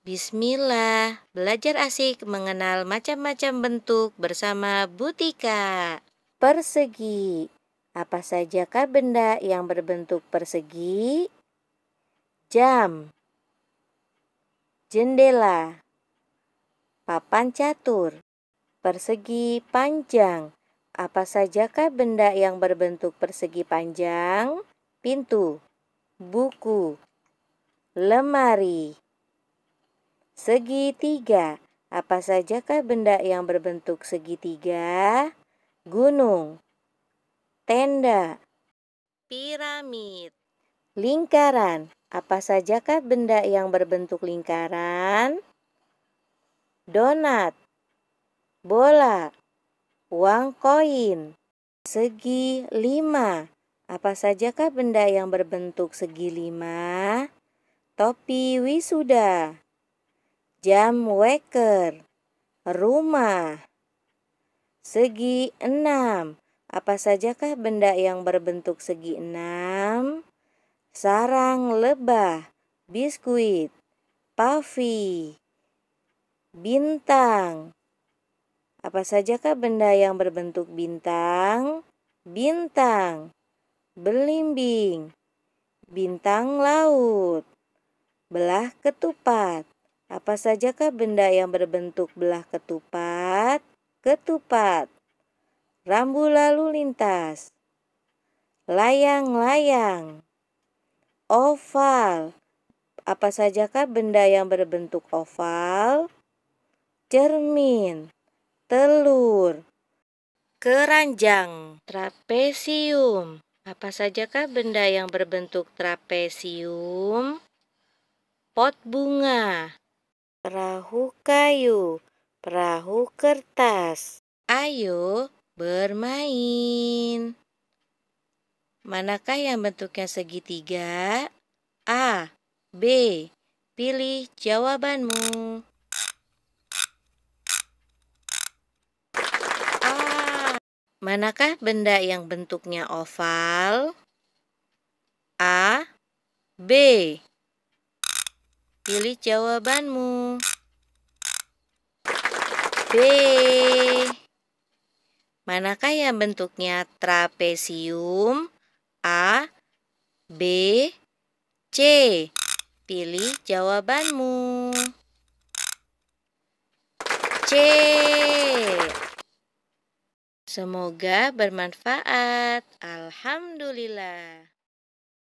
Bismillah, belajar asik mengenal macam-macam bentuk bersama Butika. Persegi. Apa sajakah benda yang berbentuk persegi? Jam. Jendela. Papan catur. Persegi panjang. Apa sajakah benda yang berbentuk persegi panjang? Pintu. Buku. Lemari Segitiga. Apa sajakah benda yang berbentuk segitiga? Gunung, tenda, piramid, lingkaran. Apa sajakah benda yang berbentuk lingkaran? Donat, bola, uang koin, segi lima. Apa sajakah benda yang berbentuk segi lima? Topi wisuda jam waker, rumah. Segi enam, apa sajakah benda yang berbentuk segi enam? Sarang lebah, biskuit, pavi, bintang. Apa sajakah benda yang berbentuk bintang? Bintang, belimbing, bintang laut, belah ketupat, apa sajakah benda yang berbentuk belah ketupat? Ketupat. Rambu lalu lintas. Layang-layang. Oval. Apa sajakah benda yang berbentuk oval? Cermin. Telur. Keranjang. Trapesium. Apa sajakah benda yang berbentuk trapesium? Pot bunga Perahu kayu, perahu kertas. Ayo bermain. Manakah yang bentuknya segitiga? A. B. Pilih jawabanmu. A. Manakah benda yang bentuknya oval? A. B. Pilih jawabanmu. B. Manakah yang bentuknya trapesium? A, B, C. Pilih jawabanmu. C. Semoga bermanfaat. Alhamdulillah.